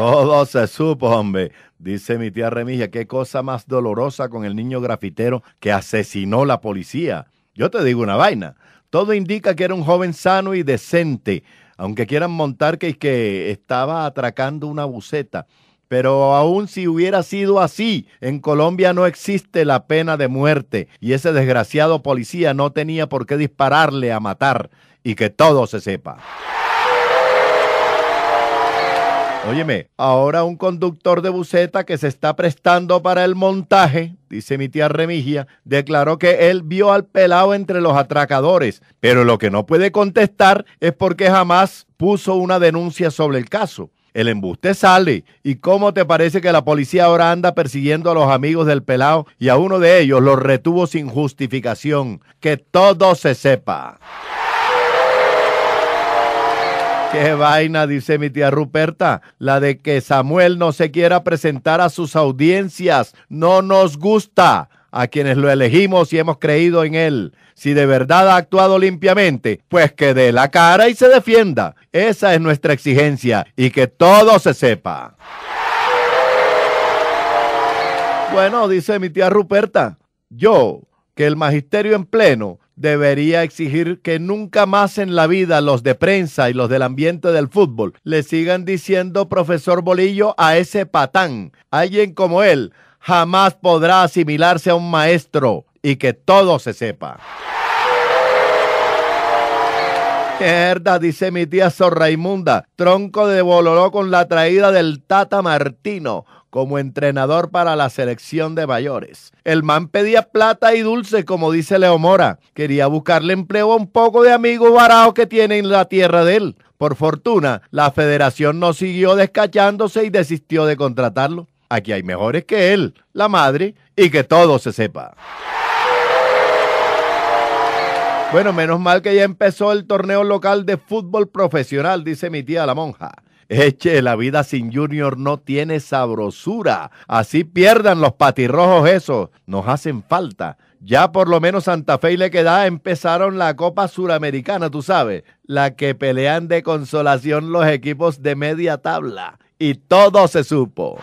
Todo se supo, hombre. Dice mi tía Remilla, qué cosa más dolorosa con el niño grafitero que asesinó la policía. Yo te digo una vaina. Todo indica que era un joven sano y decente, aunque quieran montar que, que estaba atracando una buceta. Pero aun si hubiera sido así, en Colombia no existe la pena de muerte y ese desgraciado policía no tenía por qué dispararle a matar y que todo se sepa. Óyeme, ahora un conductor de buceta que se está prestando para el montaje, dice mi tía Remigia, declaró que él vio al pelado entre los atracadores, pero lo que no puede contestar es porque jamás puso una denuncia sobre el caso. El embuste sale. ¿Y cómo te parece que la policía ahora anda persiguiendo a los amigos del pelado y a uno de ellos lo retuvo sin justificación? Que todo se sepa. Qué vaina, dice mi tía Ruperta, la de que Samuel no se quiera presentar a sus audiencias. No nos gusta a quienes lo elegimos y hemos creído en él. Si de verdad ha actuado limpiamente, pues que dé la cara y se defienda. Esa es nuestra exigencia y que todo se sepa. Bueno, dice mi tía Ruperta, yo, que el magisterio en pleno debería exigir que nunca más en la vida los de prensa y los del ambiente del fútbol le sigan diciendo profesor Bolillo a ese patán. Alguien como él jamás podrá asimilarse a un maestro y que todo se sepa. Mierda, dice mi tía Zorraimunda, Tronco de Bololó con la traída del Tata Martino como entrenador para la selección de mayores. El man pedía plata y dulce, como dice Leo Mora. Quería buscarle empleo a un poco de amigo varao que tiene en la tierra de él. Por fortuna, la federación no siguió descachándose y desistió de contratarlo. Aquí hay mejores que él, la madre, y que todo se sepa. Bueno, menos mal que ya empezó el torneo local de fútbol profesional, dice mi tía la monja. Eche, la vida sin Junior no tiene sabrosura. Así pierdan los patirrojos esos. Nos hacen falta. Ya por lo menos Santa Fe y le queda empezaron la Copa Suramericana, tú sabes, la que pelean de consolación los equipos de media tabla. Y todo se supo.